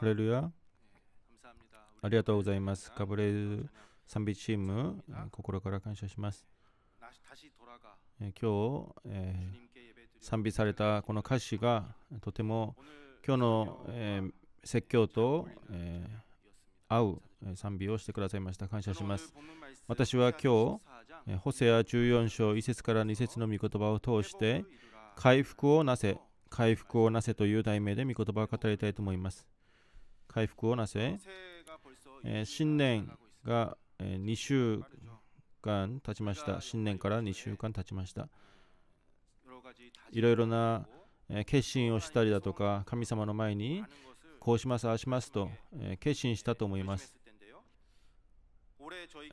ハレルヤ。ありがとうございます。カブレル賛美チーム、心から感謝します。え今日、えー、賛美されたこの歌詞がとても今日の、えー、説教と、えー、合う賛美をしてくださいました。感謝します。私は今日、ホセア14章1節から2節の御言葉を通して、回復をなせ、回復をなせという題名で御言葉を語りたいと思います。回復をなせ、え新年が、え2週間経ちました新年から2週間経ちましたいろいろな、え決心をしたりだとか神様の前にこうしますああしますと、え決心したと思います、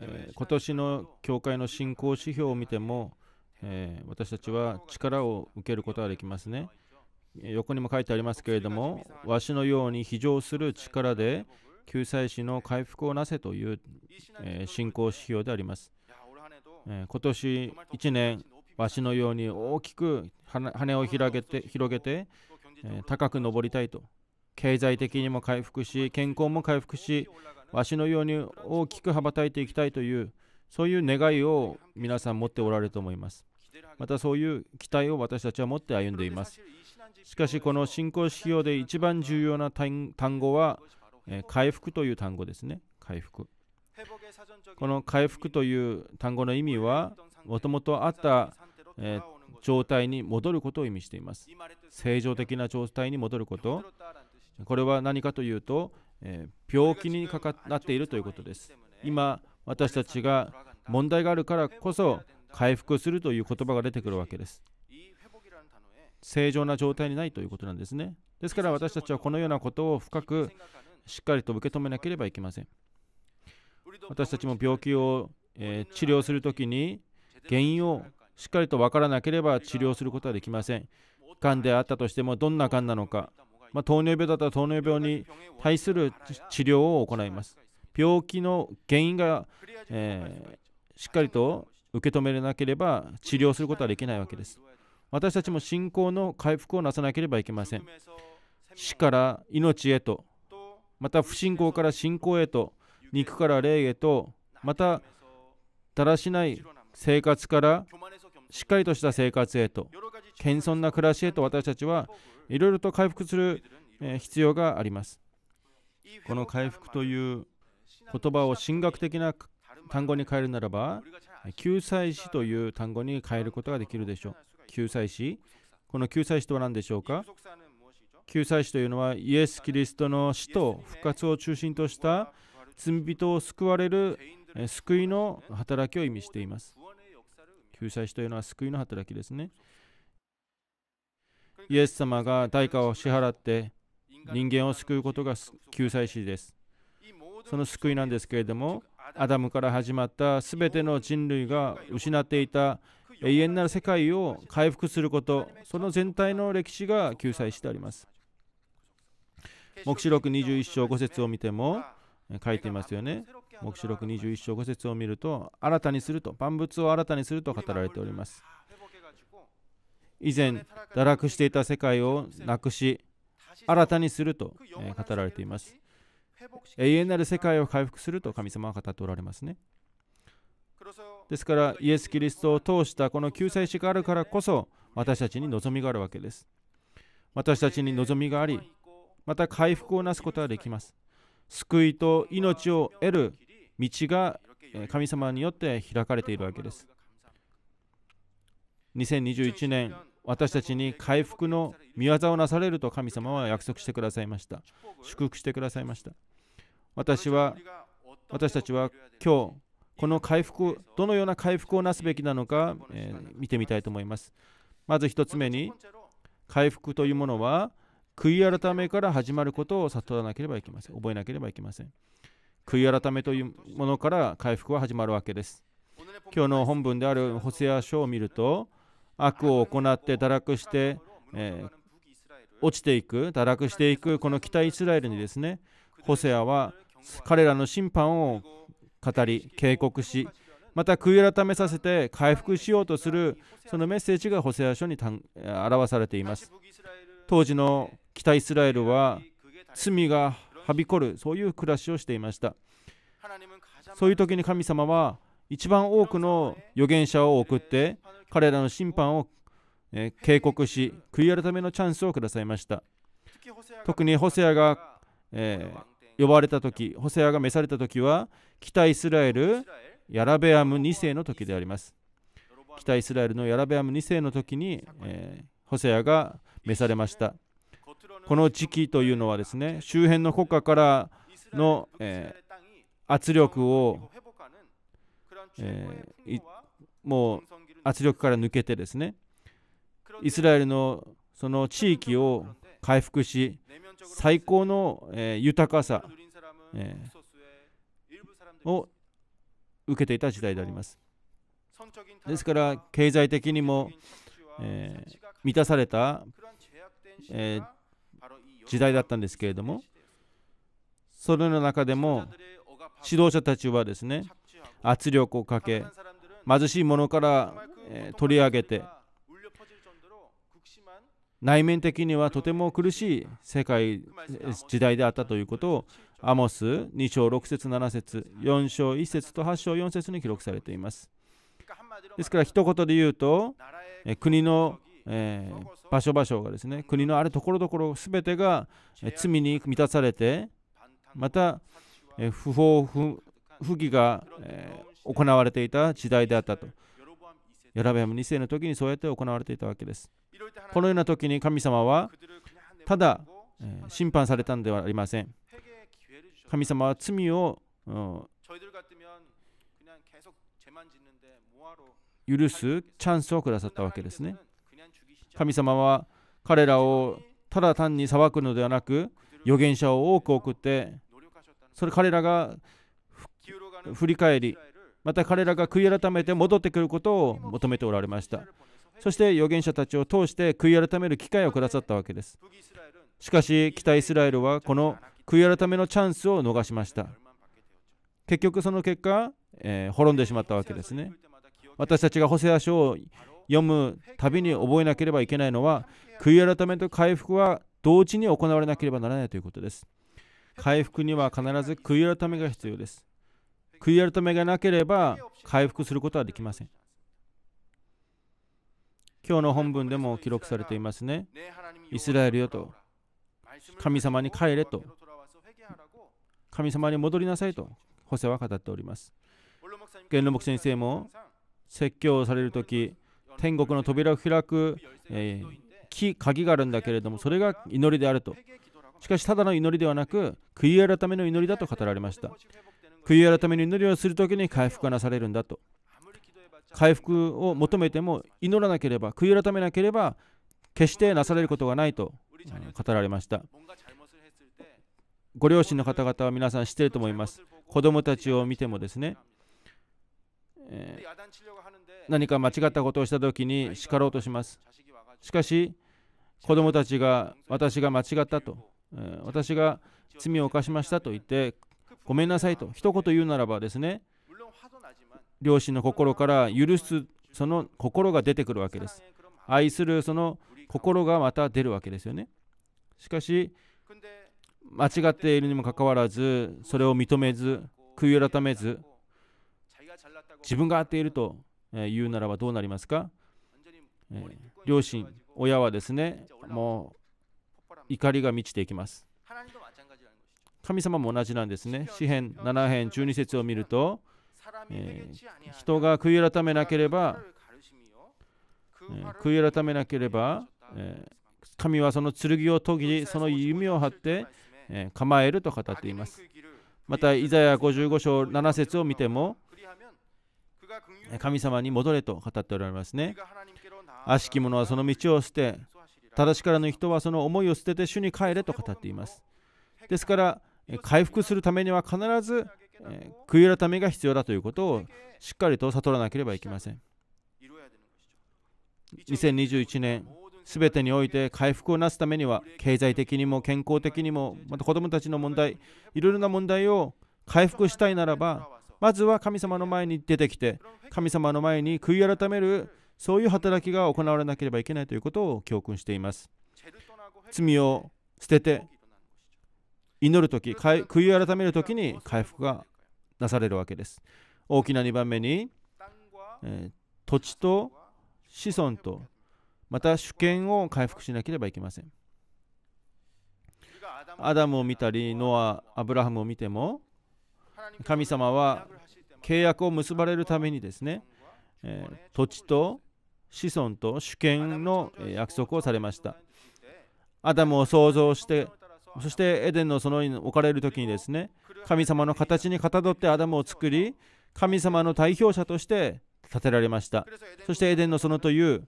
え今年の教会の信仰指標を見ても、え私たちは力を受けることができますね、横にも書いてありますけれども、わしのように非常する力で救済士の回復をなせという、えー、信仰指標であります。えー、今年1年、わしのように大きく羽を広げて広げて、えー、高く登りたいと。経済的にも回復し、健康も回復し、わしのように大きく羽ばたいていきたいという、そういう願いを皆さん持っておられると思います。またそういう期待を私たちは持って歩んでいます。しかしこの信仰指標で一番重要な単語は、え回復という単語ですね回復この回復という単語の意味はもともとあった、え状態に戻ることを意味しています正常的な状態に戻ることこれは何かというと、え病気にかかっているということです今私たちが問題があるからこそ回復するという言葉が出てくるわけです正常な状態にないということなんですね。ですから私たちはこのようなことを深くしっかりと受け止めなければいけません。私たちも病気を、えー、治療するときに原因をしっかりと分からなければ治療することはできません。がんであったとしてもどんながんなのか、まあ、糖尿病だったら糖尿病に対する治療を行います。病気の原因が、えー、しっかりと受け止めれなければ治療することはできないわけです。私たちも信仰の回復をなさなければいけません死から命へとまた不信仰から信仰へと肉から霊へとまただらしない生活からしっかりとした生活へと謙遜な暮らしへと私たちはいろいろと回復する必要がありますこの回復という言葉を神学的な単語に変えるならば救済死という単語に変えることができるでしょう救済師この救済師とは何でしょうか救済師というのはイエス・キリストの死と復活を中心とした罪人を救われる救いの働きを意味しています。救済師というのは救いの働きですね。イエス様が代価を支払って人間を救うことが救済師です。その救いなんですけれども、アダムから始まった全ての人類が失っていた永遠なる世界を回復することその全体の歴史が救済してあります黙示録21章5節を見ても書いていますよね黙示録21章5節を見ると新たにすると万物を新たにすると語られております以前堕落していた世界をなくし新たにすると語られています永遠なる世界を回復すると神様は語っておられますねですからイエス・キリストを通したこの救済史があるからこそ私たちに望みがあるわけです。私たちに望みがあり、また回復をなすことができます。救いと命を得る道が神様によって開かれているわけです。2021年、私たちに回復の御業をなされると神様は約束してくださいました。祝福してくださいました。私は、私たちは今日、この回復どのような回復をなすべきなのか、えー、見てみたいと思いますまず1つ目に回復というものは悔い改めから始まることを悟らなければいけません覚えなければいけません悔い改めというものから回復は始まるわけです今日の本文であるホセア書を見ると悪を行って堕落して、えー、落ちていく堕落していくこの北イスラエルにですねホセアは彼らの審判を語り警告しまた悔い改めさせて回復しようとするそのメッセージがホセア書に表されています当時の北イスラエルは罪がはびこるそういう暮らしをしていましたそういう時に神様は一番多くの預言者を送って彼らの審判を警告し悔い改めのチャンスをくださいました特にホセアが、えー、呼ばれた時ホセアが召された時は北イスラエルヤラベアム2世の時であります北イスラエルのヤラベアム2世の時に、えー、ホセアが召されましたこの時期というのはですね周辺の国家からの、えー、圧力を、えー、もう圧力から抜けてですねイスラエルのその地域を回復し最高の、えー、豊かさ、えー、を受けていた時代であります。ですから経済的にも、えー、満たされた、え時代だったんですけれどもそれの中でも指導者たちはですね圧力をかけ貧しいものから、え取り上げて内面的にはとても苦しい世界時代であったということをアモス2章6節7節4章1節と8章4節に記録されていますですから一言で言うと国の、えー、場所場所がですね国のあるところどころ全てが罪に満たされてまた不法不義が、えー、行われていた時代であったとヤラベアム2世の時にそうやって行われていたわけです。このような時に神様はただ、え審判されたのではありません。神様は罪を、許すチャンスをくださったわけですね。神様は彼らをただ単に裁くのではなく預言者を多く送ってそれ彼らが振り返りまた彼らが悔い改めて戻ってくることを求めておられましたそして預言者たちを通して悔い改める機会をくださったわけですしかし北イスラエルはこの悔い改めのチャンスを逃しました結局その結果、えー、滅んでしまったわけですね私たちがホセア書を読むたびに覚えなければいけないのは悔い改めと回復は同時に行われなければならないということです回復には必ず悔い改めが必要です悔い改めがなければ回復することはできません。今日の本文でも記録されていますね。イスラエルよと、神様に帰れと、神様に戻りなさいと、ホセは語っております。元老牧先生も説教をされる時、天国の扉を開く、えー、鍵があるんだけれども、それが祈りであると。しかし、ただの祈りではなく、悔い改めの祈りだと語られました。悔い改めに祈りをするときに回復がなされるんだと。回復を求めても祈らなければ、悔い改めなければ、決してなされることがないと語られました。ご両親の方々は皆さん知っていると思います。子供たちを見てもですね、えー、何か間違ったことをしたときに叱ろうとします。しかし、子供たちが私が間違ったと、えー、私が罪を犯しましたと言ってごめんなさいと一言言うならばですね両親の心から許すその心が出てくるわけです愛するその心がまた出るわけですよねしかし間違っているにもかかわらずそれを認めず悔い改めず自分が合っていると言うならばどうなりますか、えー、両親親はですねもう怒りが満ちていきます神様も同じなんですね。詩編7編12節を見ると、えー、人が悔い改めなければ、えー、悔い改めなければ、えー、神はその剣を研ぎ、その弓を張って、え構えると語っています。また、イザヤ55章7節を見ても、神様に戻れと語っておられますね。悪しき者はその道を捨て、正しからぬ人はその思いを捨てて主に帰れと語っています。ですから、回復するためには必ず悔い改めが必要だということをしっかりと悟らなければいけません2021年全てにおいて回復をなすためには経済的にも健康的にもまた子どもたちの問題いろいろな問題を回復したいならばまずは神様の前に出てきて神様の前に悔い改めるそういう働きが行われなければいけないということを教訓しています罪を捨てて祈る時悔い改める時に回復がなされるわけです大きな2番目に、えー、土地と子孫とまた主権を回復しなければいけませんアダムを見たりノアアブラハムを見ても神様は契約を結ばれるためにですね、えー、土地と子孫と主権の約束をされましたアダムを創造してそしてエデンの園に置かれる時にですね神様の形にかたどってアダムを作り神様の代表者として建てられましたそしてエデンの園という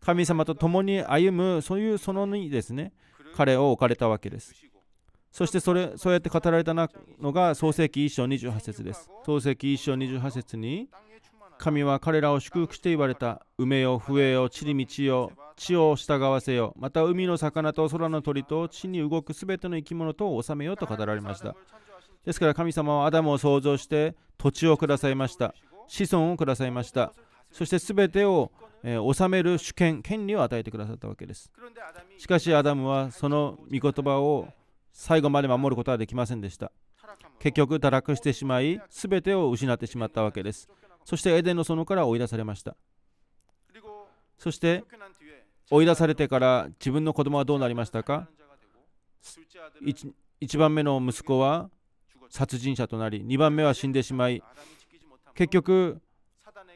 神様と共に歩むそういう園にですね彼を置かれたわけですそしてそれそうやって語られたのが創世記1章28節です創世記1章28節に神は彼らを祝福して言われた。埋めよ、増えよ、地に道よ、地を従わせよ。また海の魚と空の鳥と地に動くすべての生き物とを治めよと語られました。ですから神様はアダムを創造して土地をくださいました。子孫をくださいました。そしてすべてを、治める主権、権利を与えてくださったわけです。しかしアダムはその御言葉を最後まで守ることはできませんでした。結局堕落してしまい、すべてを失ってしまったわけです。そしてエデンの園から追い出されましたそして追い出されてから自分の子供はどうなりましたか 1, 1番目の息子は殺人者となり2番目は死んでしまい結局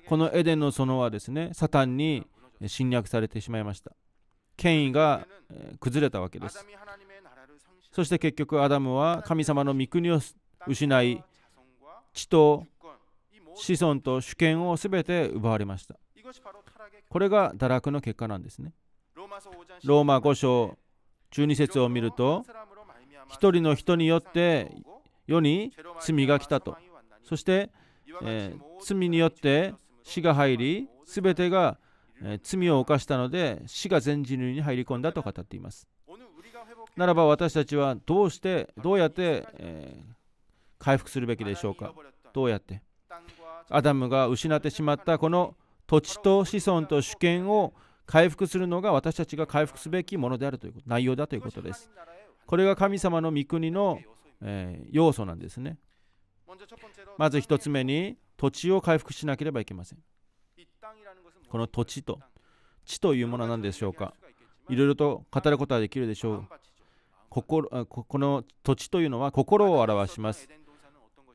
このエデンの園はですねサタンに侵略されてしまいました権威が崩れたわけですそして結局アダムは神様の御国を失い地と子孫と主権を全て奪われましたこれが堕落の結果なんですねローマ5章12節を見ると一人の人によって世に罪が来たとそして、えー、罪によって死が入り全てが、えー、罪を犯したので死が全人類に入り込んだと語っていますならば私たちはどうしてどうやって、えー、回復するべきでしょうかどうやってアダムが失ってしまったこの土地と子孫と主権を回復するのが私たちが回復すべきものであるということ内容だということです。これが神様の御国の、えー、要素なんですね。まず1つ目に土地を回復しなければいけません。この土地と地というものなんでしょうか。いろいろと語ることはできるでしょう。心この土地というのは心を表します。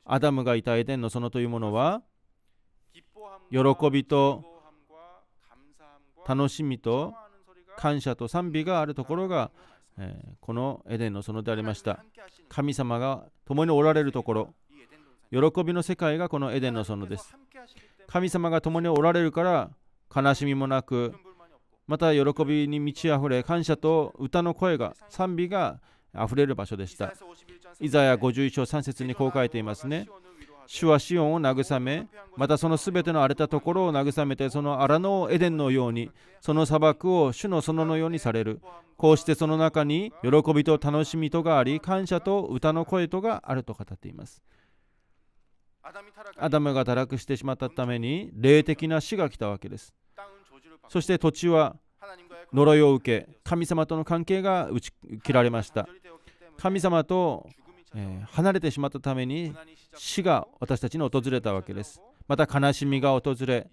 アダムがいたエデンの園というものは喜びと楽しみと感謝と賛美があるところが、えー、このエデンの園でありました神様が共におられるところ喜びの世界がこのエデンの園です神様が共におられるから悲しみもなくまた喜びに満ち溢れ感謝と歌の声が賛美が溢れる場所でしたイザヤ51章3節にこう書いていますね主はシオンを慰め、またそのすべての荒れたところを慰めて、その荒野をエデンのように、その砂漠を主の園のようにされる。こうしてその中に喜びと楽しみとがあり、感謝と歌の声とがあると語っています。アダムが堕落してしまったために、霊的な死が来たわけです。そして土地は呪いを受け、神様との関係が打ち切られました。神様とえー、離れてしまったために死が私たちに訪れたわけですまた悲しみが訪れ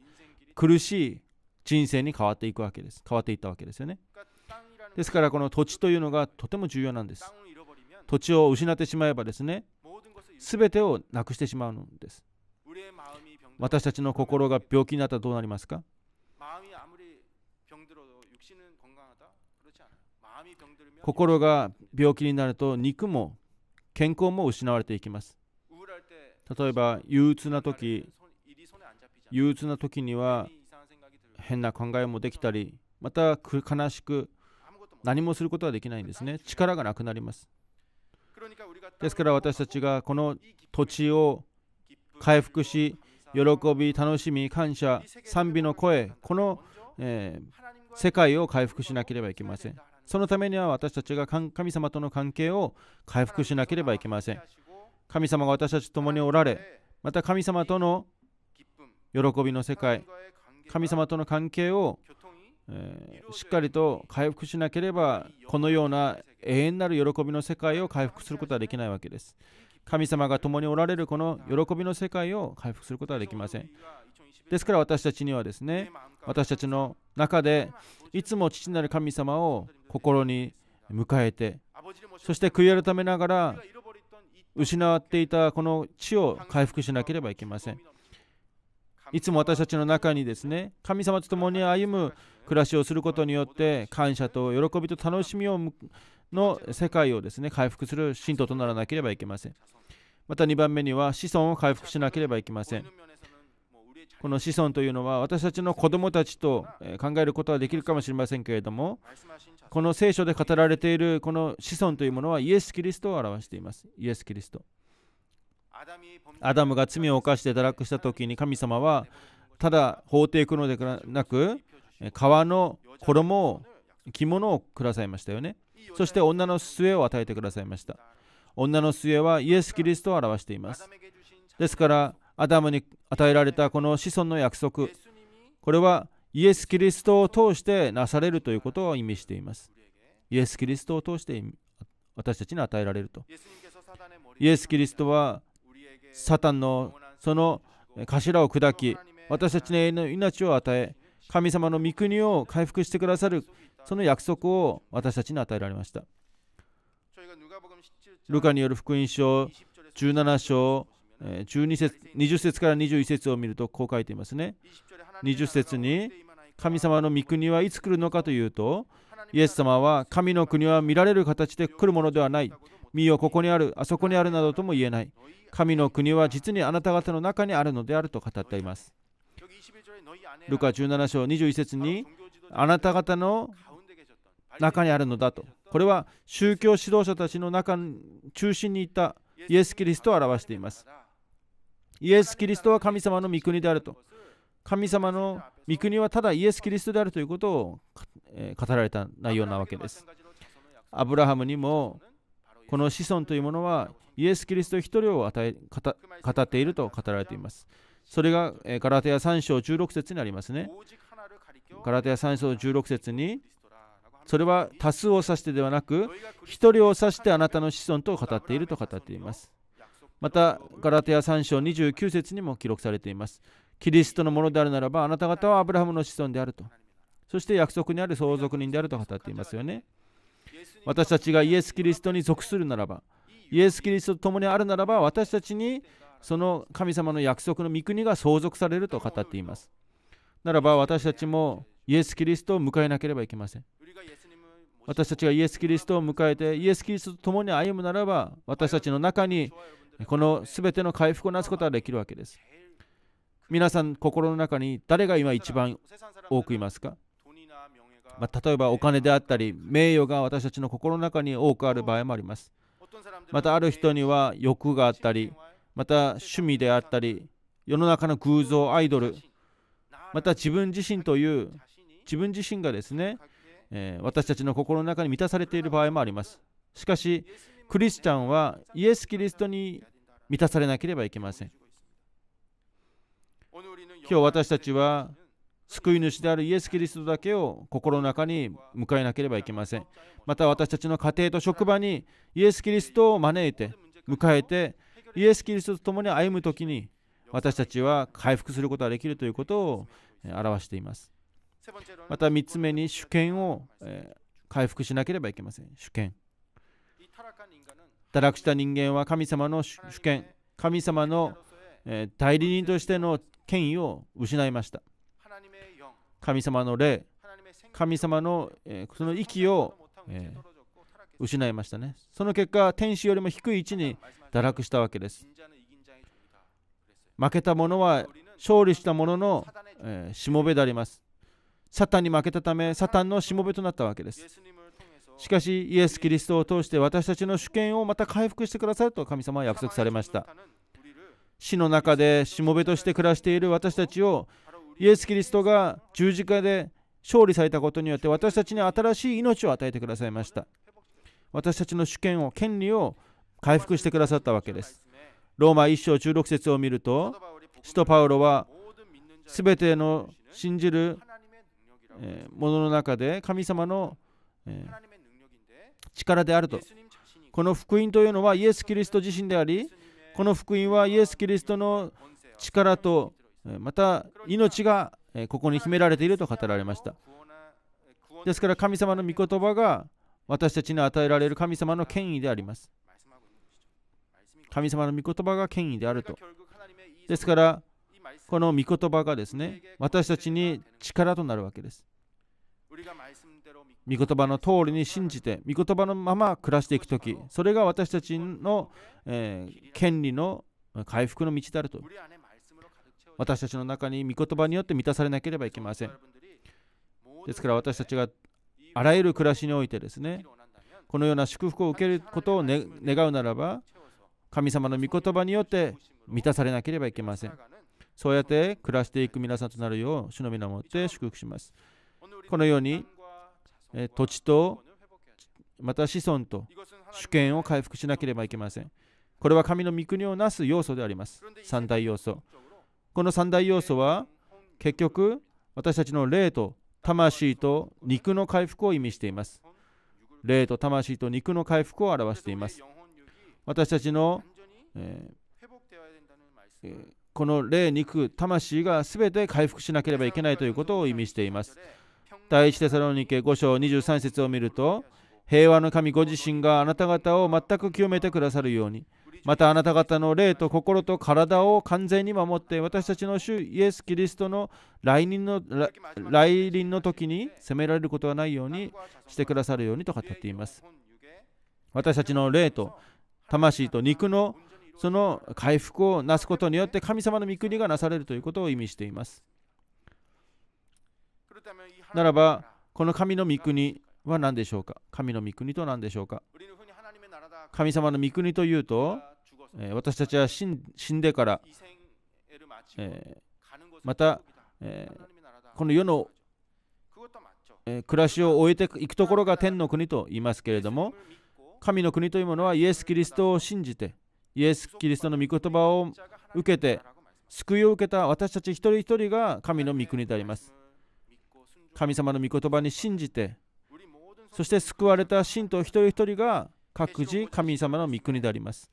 苦しい人生に変わっていくわけです変わっていったわけですよねですからこの土地というのがとても重要なんです土地を失ってしまえばですね全てをなくしてしまうんです私たちの心が病気になったらどうなりますか心が病気になると肉も健康も失われていきます例えば憂鬱な時憂鬱な時には変な考えもできたりまた悲しく何もすることはできないんですね力がなくなりますですから私たちがこの土地を回復し喜び楽しみ感謝賛美の声この、えー、世界を回復しなければいけませんそのためには私たちが神様との関係を回復しなければいけません。神様が私たちと共におられ、また神様との喜びの世界、神様との関係を、えしっかりと回復しなければ、このような永遠なる喜びの世界を回復することはできないわけです。神様が共におられるこの喜びの世界を回復することはできません。ですから私たちにはですね私たちの中でいつも父なる神様を心に迎えてそして悔い改めながら失っていたこの地を回復しなければいけませんいつも私たちの中にですね神様と共に歩む暮らしをすることによって感謝と喜びと楽しみをの世界をですね回復する信徒とならなければいけませんまた2番目には子孫を回復しなければいけませんこの子孫というのは私たちの子供たちと考えることはできるかもしれませんけれどもこの聖書で語られているこの子孫というものはイエス・キリストを表していますイエス・キリストアダムが罪を犯して堕落した時に神様はただ放っていくのでなく川の衣を着物をくださいましたよねそして女の末を与えてくださいました女の末はイエス・キリストを表していますですからアダムに与えられたこの子孫の約束これはイエス・キリストを通してなされるということを意味していますイエス・キリストを通して私たちに与えられるとイエス・キリストはサタンのその頭を砕き私たちに命を与え神様の御国を回復してくださるその約束を私たちに与えられましたルカによる福音書17章え12節20節から21節を見るとこう書いていますね20節に神様の御国はいつ来るのかというとイエス様は神の国は見られる形で来るものではない見よここにあるあそこにあるなどとも言えない神の国は実にあなた方の中にあるのであると語っていますルカ17章21節にあなた方の中にあるのだとこれは宗教指導者たちの中中心にいたイエス・キリストを表していますイエス・キリストは神様の御国であると。神様の御国はただイエス・キリストであるということを、語られた内容なわけです。アブラハムにもこの子孫というものはイエス・キリスト一人を与え語っていると語られています。それがガラテヤ3章16節にありますね。ガラテヤ3章16節にそれは多数を指してではなく一人を指してあなたの子孫と語っていると語っています。またガラテヤ3章29節にも記録されていますキリストのものであるならばあなた方はアブラハムの子孫であるとそして約束にある相続人であると語っていますよね私たちがイエス・キリストに属するならばイエス・キリストと共にあるならば私たちにその神様の約束の御国が相続されると語っていますならば私たちもイエス・キリストを迎えなければいけません私たちがイエス・キリストを迎えてイエス・キリストと共に歩むならば私たちの中にこの全ての回復をなすことができるわけです。皆さん心の中に誰が今一番多くいますか、まあ、例えばお金であったり名誉が私たちの心の中に多くある場合もあります。またある人には欲があったり、また趣味であったり、世の中の偶像、アイドル、また自分自身という、自分自身がですね、えー、私たちの心の中に満たされている場合もあります。しかし、クリスチャンはイエス・キリストに満たされなければいけません今日私たちは救い主であるイエス・キリストだけを心の中に迎えなければいけませんまた私たちの家庭と職場にイエス・キリストを招いて迎えてイエス・キリストと共に歩む時に私たちは回復することができるということを表していますまた3つ目に主権を回復しなければいけません主権堕落した人間は神様の主権、神様の、代理人としての権威を失いました。神様の霊、神様の、その息を、失いましたね。その結果、天使よりも低い位置に堕落したわけです。負けた者は勝利した者の、しもべであります。サタンに負けたため、サタンのしもべとなったわけです。しかしイエス・キリストを通して私たちの主権をまた回復してくださると神様は約束されました死の中でしもべとして暮らしている私たちをイエス・キリストが十字架で勝利されたことによって私たちに新しい命を与えてくださいました私たちの主権を権利を回復してくださったわけですローマ1章16節を見ると使徒パウロは全ての信じるものの中で神様の、えー力であるとこの福音というのはイエス・キリスト自身でありこの福音はイエス・キリストの力とまた命がここに秘められていると語られましたですから神様の御言葉が私たちに与えられる神様の権威であります神様の御言葉が権威であるとですからこの御言葉がですね私たちに力となるわけです御言葉の通りに信じて御言葉のまま暮らしていく時それが私たちの、えー、権利の回復の道であると私たちの中に御言葉によって満たされなければいけませんですから私たちがあらゆる暮らしにおいてですねこのような祝福を受けることを、ね、願うならば神様の御言葉によって満たされなければいけませんそうやって暮らしていく皆さんとなるよう主の皆をもって祝福しますこのようにえ土地とまた子孫と主権を回復しなければいけません。これは神の御国をなす要素であります。三大要素。この三大要素は結局私たちの霊と魂と肉の回復を意味しています。霊と魂と肉の回復を表しています。私たちの、えー、この霊、肉、魂が全て回復しなければいけないということを意味しています。第一テサロニケ5章23節を見ると、平和の神ご自身があなた方を全く清めてくださるように、またあなた方の霊と心と体を完全に守って、私たちの主イエス・キリストの来臨の来臨の時に責められることはないようにしてくださるようにと語っています。私たちの霊と魂と肉のその回復をなすことによって神様の御国がなされるということを意味しています。ならば、この神の御国は何でしょうか神の御国と何でしょうか神様の御国というと、え私たちは死んでから、えまた、えこの世の、え暮らしを終えていくところが天の国と言いますけれども神の国というものはイエス・キリストを信じてイエス・キリストの御言葉を受けて救いを受けた私たち一人一人が神の御国であります神様の御言葉に信じてそして救われた信徒一人一人が各自神様の御国であります。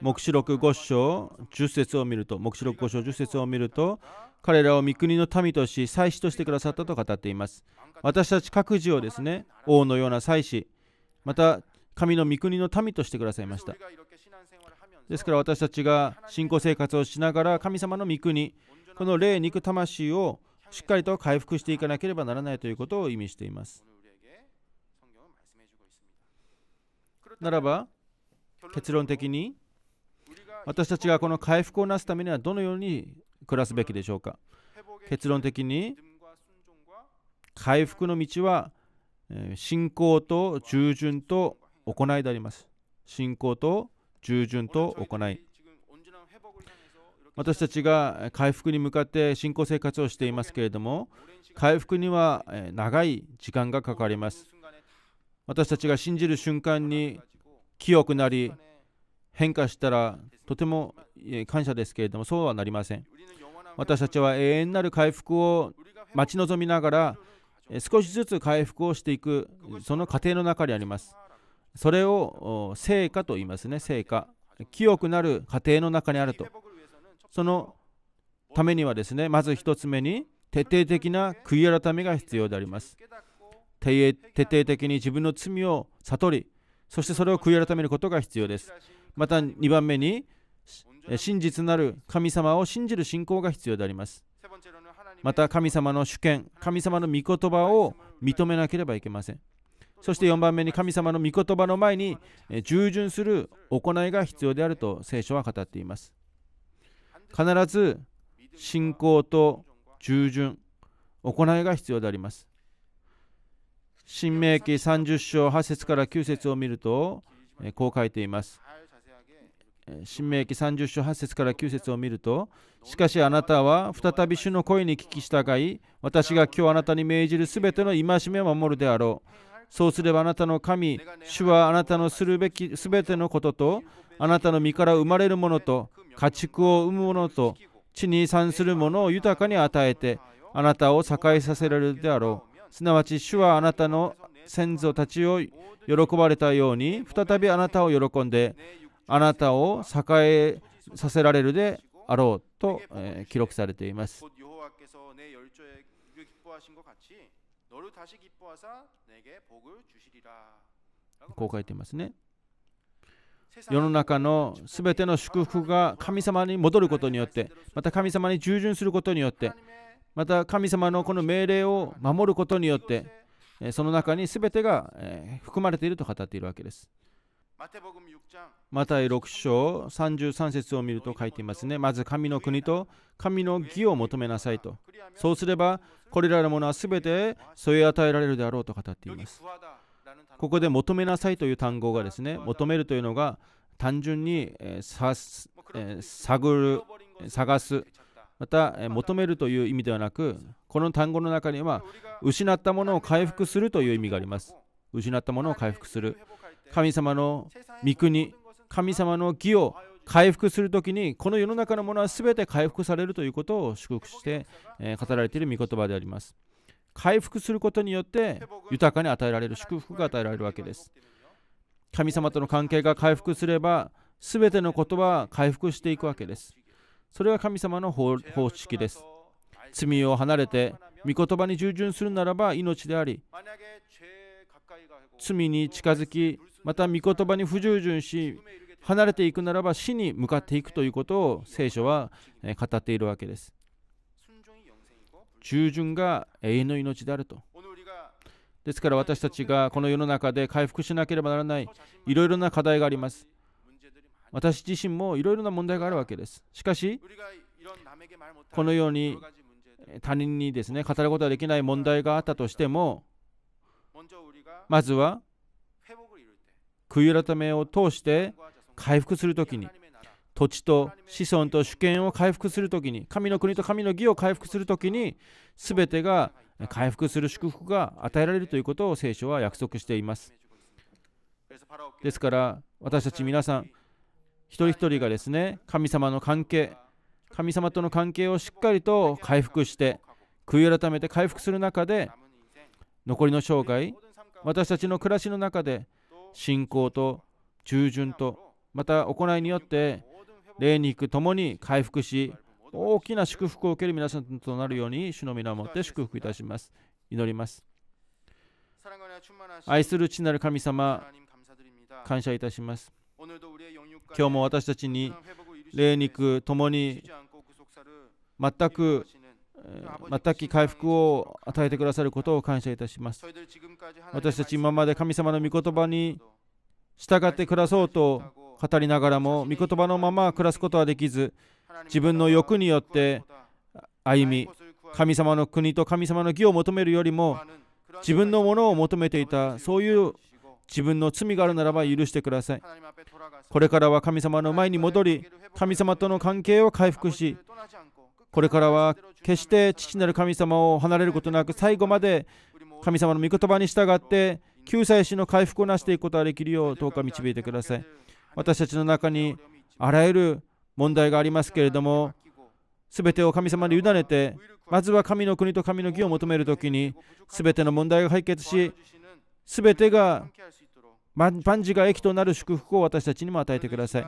黙示録5章10節を見ると、黙示録5章10節を見ると、彼らを御国の民とし、祭司としてくださったと語っています。私たち各自をですね、王のような祭司、また神の御国の民としてくださいました。ですから私たちが信仰生活をしながら神様の御国、この霊、肉、魂をしっかりと回復していかなければならないということを意味しています。ならば、結論的に、私たちがこの回復をなすためにはどのように暮らすべきでしょうか結論的に、回復の道は、信仰と従順と行いであります。信仰と従順と行い。私たちが回復に向かって信仰生活をしていますけれども回復には長い時間がかかります私たちが信じる瞬間に清くなり変化したらとても感謝ですけれどもそうはなりません私たちは永遠なる回復を待ち望みながら少しずつ回復をしていくその過程の中にありますそれを成果と言いますね成果清くなる過程の中にあるとそのためにはですね、まず1つ目に徹底的な悔い改めが必要であります。徹底的に自分の罪を悟り、そしてそれを悔い改めることが必要です。また2番目に、真実なる神様を信じる信仰が必要であります。また神様の主権、神様の御言葉を認めなければいけません。そして4番目に神様の御言葉の前に従順する行いが必要であると聖書は語っています。必ず信仰と従順、行いが必要であります。新明記30章8節から9節を見ると、こう書いています。新明記30章8節から9節を見ると、しかしあなたは再び主の声に聞き従い、私が今日あなたに命じるすべての戒めを守るであろう。そうすればあなたの神、主はあなたのするべきすべてのことと、あなたの身から生まれるものと、家畜を生むものと地に産するものを豊かに与えてあなたを栄えさせられるであろうすなわち主はあなたの先祖たちを喜ばれたように再びあなたを喜んであなたを栄えさせられるであろうと、えー、記録されています。こう書いていますね。世の中のすべての祝福が神様に戻ることによってまた神様に従順することによってまた神様のこの命令を守ることによってその中にすべてが含まれていると語っているわけです。マタイ6章33節を見ると書いていますね。まず神の国と神の義を求めなさいと。そうすればこれらのものはすべて添え与えられるであろうと語っています。ここで求めなさいという単語がですね求めるというのが単純に、えーえー、探る探すまた、えー、求めるという意味ではなくこの単語の中には失ったものを回復するという意味があります失ったものを回復する神様の御国神様の義を回復するときにこの世の中のものは全て回復されるということを祝福して、え語られている御言葉であります回復することによって豊かに与えられる祝福が与えられるわけです神様との関係が回復すれば全てのことは回復していくわけですそれは神様の方式です罪を離れて御言葉に従順するならば命であり罪に近づきまた御言葉に不従順し離れていくならば死に向かっていくということを聖書は語っているわけです従順が永遠の命であると。ですから私たちがこの世の中で回復しなければならないいろいろな課題があります。私自身もいろいろな問題があるわけです。しかし、このように他人にですね語ることができない問題があったとしても、まずは、悔い改めを通して回復するときに土地と子孫と主権を回復するときに神の国と神の義を回復するときに全てが回復する祝福が与えられるということを聖書は約束していますですから私たち皆さん一人一人がですね神様の関係神様との関係をしっかりと回復して悔い改めて回復する中で残りの生涯私たちの暮らしの中で信仰と従順とまた行いによって霊肉ともに回復し、大きな祝福を受ける皆さんとなるように、主の皆をもって祝福いたします。祈ります。愛する父なる神様、感謝いたします。今日も私たちに霊肉ともに全く全く回復を与えてくださることを感謝いたします。私たち今まで神様の御言葉に従って暮らそうと語りながらも御言葉のまま暮らすことはできず自分の欲によって歩み神様の国と神様の義を求めるよりも自分のものを求めていたそういう自分の罪があるならば許してくださいこれからは神様の前に戻り神様との関係を回復しこれからは決して父なる神様を離れることなく最後まで神様の御言葉に従って救済主の回復をなしていくことができるようどうか導いてください私たちの中にあらゆる問題がありますけれども、すべてを神様に委ねて、まずは神の国と神の義を求めるときに、すべての問題が解決し、すべてが万事が益となる祝福を私たちにも与えてください。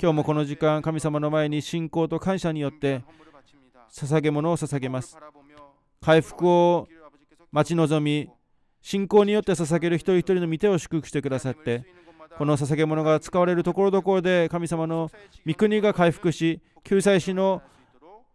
今日もこの時間、神様の前に信仰と感謝によって、捧げ物を捧げます。回復を待ち望み、信仰によって捧げる一人一人の御手を祝福してくださって、この捧げ物が使われるところどころで神様の御国が回復し救済士の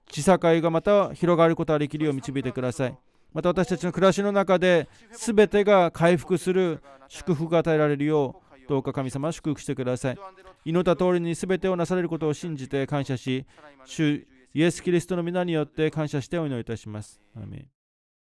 地境がまた広がることができるよう導いてくださいまた私たちの暮らしの中で全てが回復する祝福が与えられるようどうか神様祝福してください祈った通りに全てをなされることを信じて感謝し主イエス・キリストの皆によって感謝してお祈りいたします。アメ